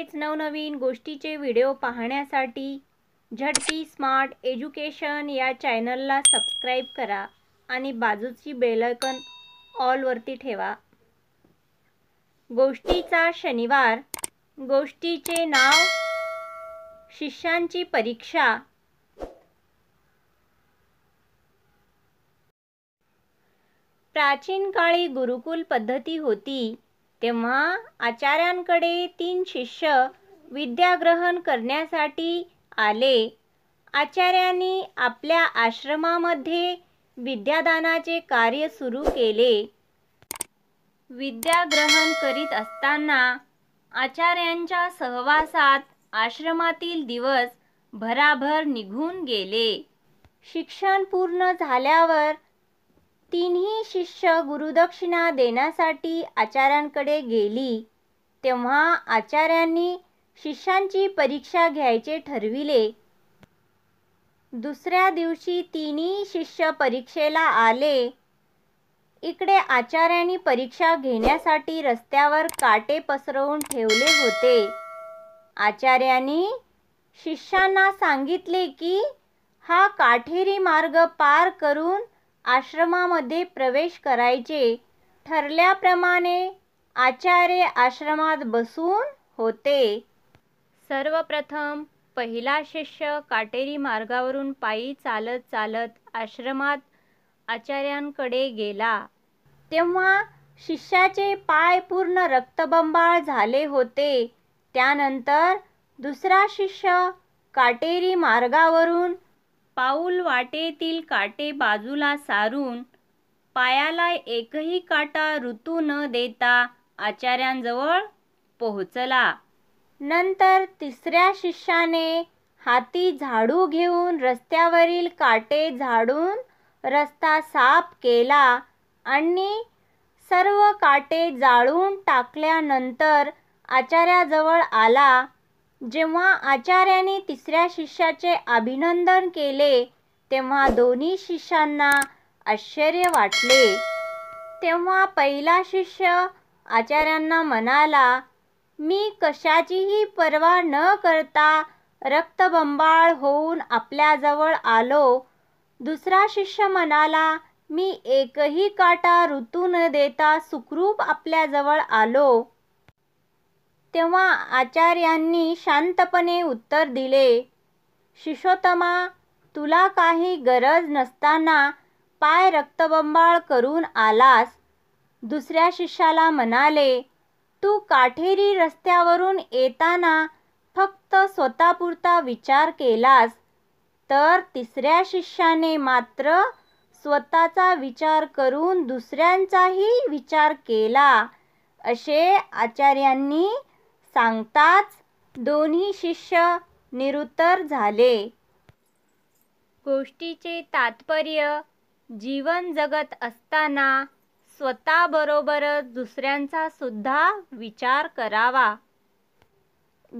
असेच नवनवीन गोष्टीचे व्हिडिओ पाहण्यासाठी झटपी स्मार्ट एज्युकेशन या चॅनलला सबस्क्राईब करा आणि बाजूची बेलकन वरती ठेवा गोष्टीचा शनिवार गोष्टीचे नाव शिष्यांची परीक्षा प्राचीन काळी गुरुकुल पद्धती होती तेव्हा आचार्यांकडे तीन शिष्य विद्याग्रहण करण्यासाठी आले आचार्यांनी आपल्या आश्रमामध्ये विद्यादानाचे कार्य सुरू केले विद्याग्रहण करीत असताना आचार्यांच्या सहवासात आश्रमातील दिवस भराभर निघून गेले शिक्षण पूर्ण झाल्यावर तिन्ही शिष्य गुरुदक्षिणा देण्यासाठी आचार्यांकडे गेली तेव्हा आचार्यांनी शिष्यांची परीक्षा घ्यायचे ठरविले दुसऱ्या दिवशी तिन्ही शिष्य परीक्षेला आले इकडे आचार्यांनी परीक्षा घेण्यासाठी रस्त्यावर काटे पसरवून ठेवले होते आचार्यांनी शिष्यांना सांगितले की हा काठेरी मार्ग पार करून आश्रमामध्ये प्रवेश करायचे ठरल्याप्रमाणे आचार्य आश्रमात बसून होते सर्वप्रथम पहिला शिष्य काटेरी मार्गावरून पायी चालत चालत आश्रमात आचार्यांकडे गेला तेव्हा शिष्याचे पाय पूर्ण रक्तबंबाळ झाले होते त्यानंतर दुसरा शिष्य काटेरी मार्गावरून पाऊल वाटेतील काटे बाजूला सारून पायाला एकही काटा ऋतू न देता आचार्यांजवळ पोहोचला नंतर तिसऱ्या शिष्याने हाती झाडू घेऊन रस्त्यावरील काटे झाडून रस्ता साफ केला आणि सर्व काटे जाळून टाकल्यानंतर आचार्याजवळ आला जेव्हा आचार्याने तिसऱ्या शिष्याचे अभिनंदन केले तेव्हा दोन्ही शिष्यांना आश्चर्य वाटले तेव्हा पहिला शिष्य आचार्यांना म्हणाला मी कशाचीही पर्वा न करता रक्तबंबाळ होऊन आपल्याजवळ आलो दुसरा शिष्य म्हणाला मी एकही काटा ऋतू न देता सुखरूप आपल्याजवळ आलो तेव्हा आचार्यांनी शांतपणे उत्तर दिले शिशोतमा तुला काही गरज नसताना पाय रक्तबंबाळ करून आलास दुसऱ्या शिष्याला म्हणाले तू काठेरी रस्त्यावरून येताना फक्त स्वतःपुरता विचार केलास तर तिसऱ्या शिष्याने मात्र स्वतःचा विचार करून दुसऱ्यांचाही विचार केला असे आचार्यांनी सांगताच दोन्ही शिष्य निरुत्तर झाले गोष्टीचे तात्पर्य जीवन जगत असताना स्वतःबरोबरच दुसऱ्यांचा सुद्धा विचार करावा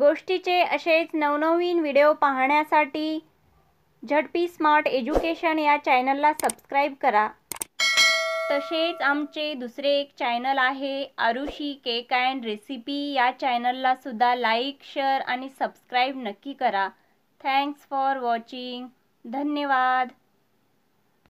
गोष्टीचे असेच नवनवीन व्हिडिओ पाहण्यासाठी झटपी स्मार्ट एज्युकेशन या चॅनलला सबस्क्राईब करा तसेच आमचे दुसरे एक चॅनल आहे आरुषी केक अँड रेसिपी या चॅनलला सुद्धा लाईक शेअर आणि सबस्क्राईब नक्की करा थँक्स फॉर वॉचिंग धन्यवाद